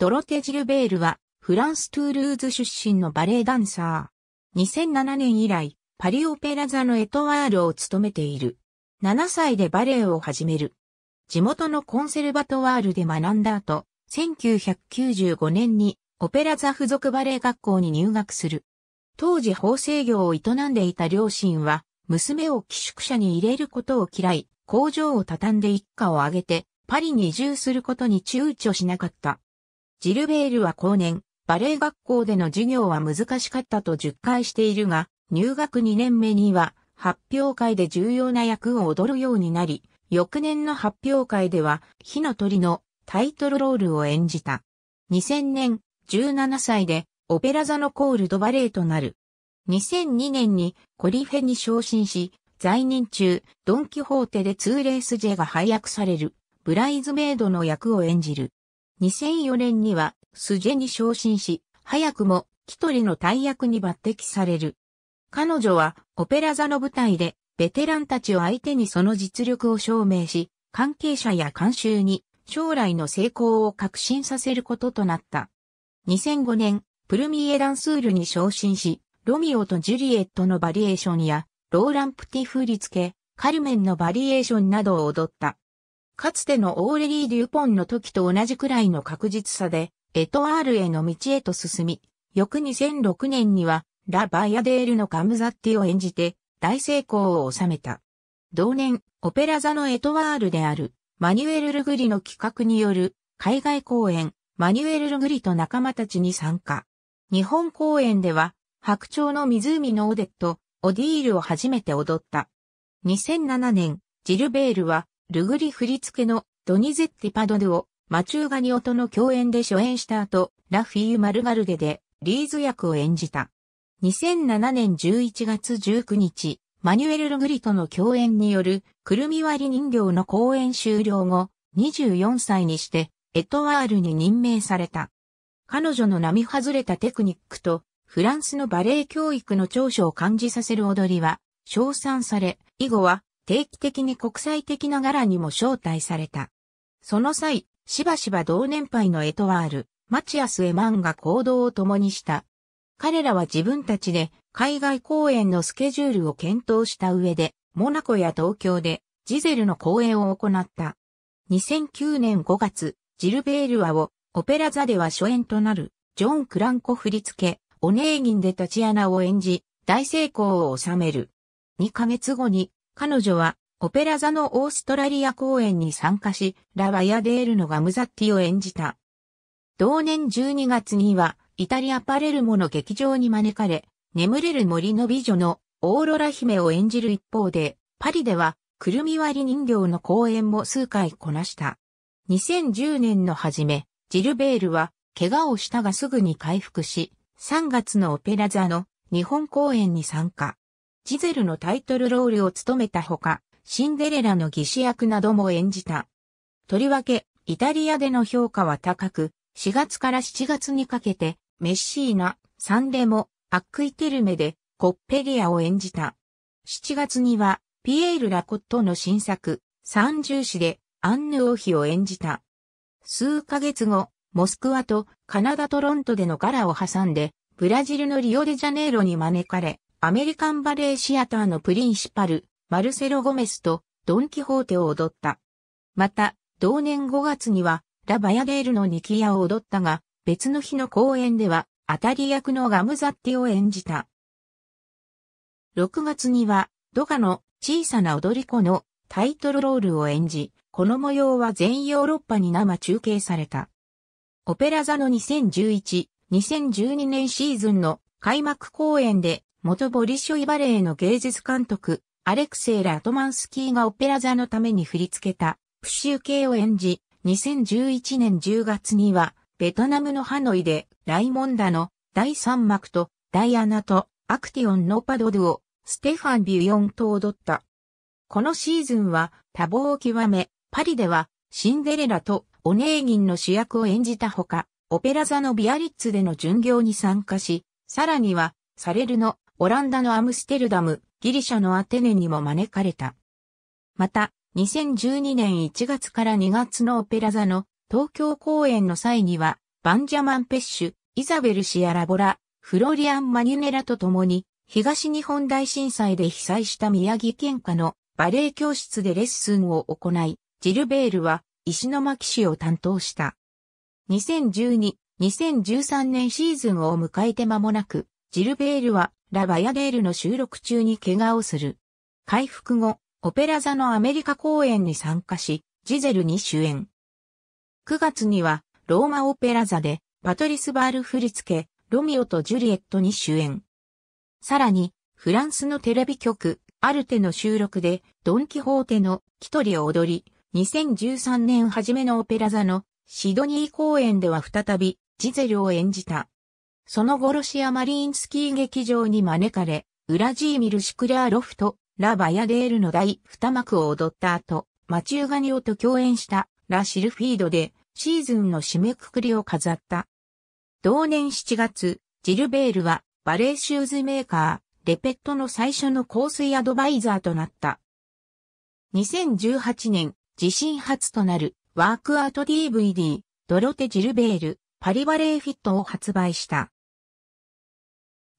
ドロテ・ジルベールは、フランス・トゥールーズ出身のバレエダンサー。2007年以来、パリオペラ座のエトワールを務めている。7歳でバレエを始める。地元のコンセルバトワールで学んだ後、1995年にオペラ座附属バレエ学校に入学する。当時法制業を営んでいた両親は、娘を寄宿舎に入れることを嫌い、工場を畳んで一家を挙げて、パリに移住することに躊躇しなかった。ジルベールは後年、バレエ学校での授業は難しかったと10回しているが、入学2年目には発表会で重要な役を踊るようになり、翌年の発表会では、火の鳥のタイトルロールを演じた。2000年、17歳で、オペラ座のコールドバレエとなる。2002年にコリフェに昇進し、在任中、ドン・キホーテでツーレースジェが配役される、ブライズメイドの役を演じる。2004年には、スジェに昇進し、早くも、一人の大役に抜擢される。彼女は、オペラ座の舞台で、ベテランたちを相手にその実力を証明し、関係者や監修に、将来の成功を確信させることとなった。2005年、プルミエダンスールに昇進し、ロミオとジュリエットのバリエーションや、ローランプティリ、ツ付、カルメンのバリエーションなどを踊った。かつてのオーレリー・デュポンの時と同じくらいの確実さで、エトワールへの道へと進み、翌2006年には、ラ・バイアデールのカムザッティを演じて、大成功を収めた。同年、オペラ座のエトワールである、マニュエル・ルグリの企画による、海外公演、マニュエル・ルグリと仲間たちに参加。日本公演では、白鳥の湖のオデット、オディールを初めて踊った。2007年、ジルベールは、ルグリ振り付けのドニゼッティ・パドドゥをマチューガニオとの共演で初演した後、ラフィー・マルガルデでリーズ役を演じた。2007年11月19日、マニュエル・ルグリとの共演によるクルミ割り人形の公演終了後、24歳にしてエトワールに任命された。彼女の並外れたテクニックとフランスのバレエ教育の長所を感じさせる踊りは称賛され、以後は定期的に国際的な柄にも招待された。その際、しばしば同年配のエトワール、マチアス・エマンが行動を共にした。彼らは自分たちで海外公演のスケジュールを検討した上で、モナコや東京でジゼルの公演を行った。2009年5月、ジルベールアをオペラ座では初演となるジョン・クランコ振付、オネーギンでタチアナを演じ、大成功を収める。2ヶ月後に彼女は、オペラ座のオーストラリア公演に参加し、ラ・ワヤデールのガムザッティを演じた。同年12月には、イタリア・パレルモの劇場に招かれ、眠れる森の美女のオーロラ姫を演じる一方で、パリでは、くるみ割り人形の公演も数回こなした。2010年の初め、ジルベールは、怪我をしたがすぐに回復し、3月のオペラ座の日本公演に参加。ジゼルのタイトルロールを務めたほか、シンデレラの義士役なども演じた。とりわけ、イタリアでの評価は高く、4月から7月にかけて、メッシーナ、サンレモ、アックイテルメで、コッペリアを演じた。7月には、ピエール・ラコットの新作、三重詩で、アンヌ王妃を演じた。数ヶ月後、モスクワとカナダ・トロントでのガラを挟んで、ブラジルのリオデジャネイロに招かれ、アメリカンバレーシアターのプリンシパル、マルセロ・ゴメスとドン・キホーテを踊った。また、同年5月には、ラ・バヤデールのニキヤを踊ったが、別の日の公演では、当たり役のガムザッティを演じた。6月には、ドガの小さな踊り子のタイトルロールを演じ、この模様は全ヨーロッパに生中継された。オペラ座の2011、2012年シーズンの開幕公演で元ボリショイバレーの芸術監督、アレクセイ・ラトマンスキーがオペラ座のために振り付けた、プシュー系を演じ、2011年10月には、ベトナムのハノイで、ライモンダの第3幕と、ダイアナと、アクティオンのパドドを、ステファン・ビュヨンと踊った。このシーズンは、多忙を極め、パリでは、シンデレラと、オネーギンの主役を演じたほか、オペラ座のビアリッツでの巡業に参加し、さらには、サレルのオランダのアムステルダム、ギリシャのアテネにも招かれた。また、2012年1月から2月のオペラ座の東京公演の際には、バンジャマン・ペッシュ、イザベル・シアラボラ、フロリアン・マニュネラと共に、東日本大震災で被災した宮城県下のバレエ教室でレッスンを行い、ジルベールは石巻市を担当した。2012、2013年シーズンを迎えて間もなく、ジルベールはラ・バヤデールの収録中に怪我をする。回復後、オペラ座のアメリカ公演に参加し、ジゼルに主演。9月には、ローマオペラ座で、パトリス・バール振り付け、ロミオとジュリエットに主演。さらに、フランスのテレビ局、アルテの収録で、ドン・キホーテのキトリを踊り、2013年初めのオペラ座のシドニー公演では再び、ジゼルを演じた。その後ロシアマリーンスキー劇場に招かれ、ウラジーミル・シクラーロフト、ラ・バヤデールの第二幕を踊った後、マチューガニオと共演したラ・シルフィードでシーズンの締めくくりを飾った。同年7月、ジルベールはバレーシューズメーカー、レペットの最初の香水アドバイザーとなった。2018年、自身初となるワークアウト DVD、ドロテ・ジルベール、パリバレーフィットを発売した。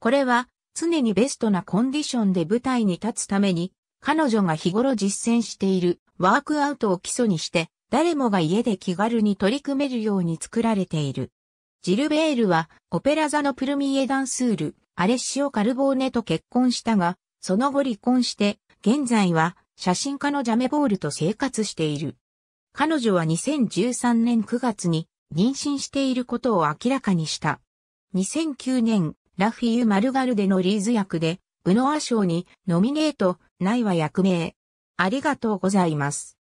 これは常にベストなコンディションで舞台に立つために、彼女が日頃実践しているワークアウトを基礎にして、誰もが家で気軽に取り組めるように作られている。ジルベールはオペラ座のプルミエダンスール、アレッシオ・カルボーネと結婚したが、その後離婚して、現在は写真家のジャメボールと生活している。彼女は2013年9月に妊娠していることを明らかにした。2009年ラフィユ・マルガルデのリーズ役で、ブノア賞にノミネート、ないは役名。ありがとうございます。